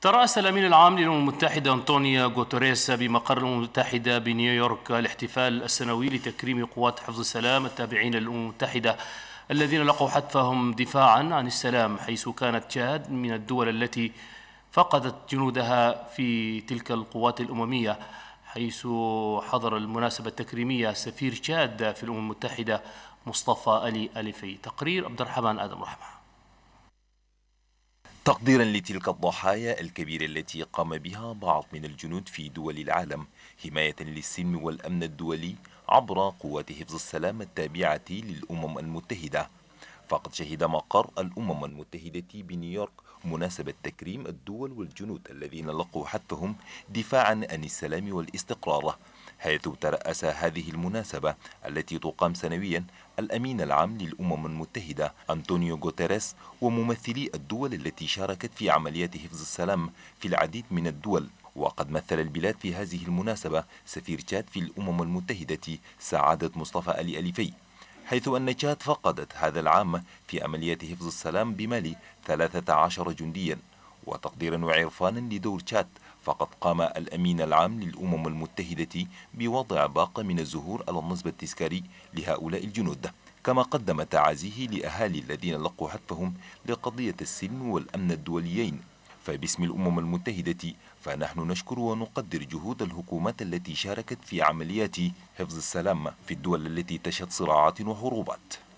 ترأس الأمين العام للأمم المتحدة أنطونيا غوتوريس بمقر الأمم المتحدة بنيويورك الاحتفال السنوي لتكريم قوات حفظ السلام التابعين للأمم المتحدة الذين لقوا حتفهم دفاعا عن السلام حيث كانت تشاد من الدول التي فقدت جنودها في تلك القوات الأممية حيث حضر المناسبة التكريمية سفير تشاد في الأمم المتحدة مصطفى الي ألفي تقرير عبد الرحمن آدم رحمه تقديرا لتلك الضحايا الكبيرة التي قام بها بعض من الجنود في دول العالم حماية للسلم والأمن الدولي عبر قوات حفظ السلام التابعة للأمم المتحدة فقد شهد مقر الأمم المتحدة بنيويورك مناسبة تكريم الدول والجنود الذين لقوا حتفهم دفاعا عن السلام والاستقرار حيث ترأس هذه المناسبة التي تقام سنويا الأمين العام للأمم المتحدة أنطونيو غوتيريس وممثلي الدول التي شاركت في عمليات حفظ السلام في العديد من الدول وقد مثل البلاد في هذه المناسبة سفير تشاد في الأمم المتحدة سعادة مصطفى ألي أليفي حيث أن تشاد فقدت هذا العام في عمليات حفظ السلام بمالي 13 جندياً وتقديرا وعرفانا لدور تشاد فقد قام الأمين العام للأمم المتحدة بوضع باقة من الزهور على النصب التذكاري لهؤلاء الجنود كما قدم تعازيه لأهالي الذين لقوا حتفهم لقضية السلم والأمن الدوليين فباسم الأمم المتحدة فنحن نشكر ونقدر جهود الحكومات التي شاركت في عمليات حفظ السلام في الدول التي تشهد صراعات وحروبات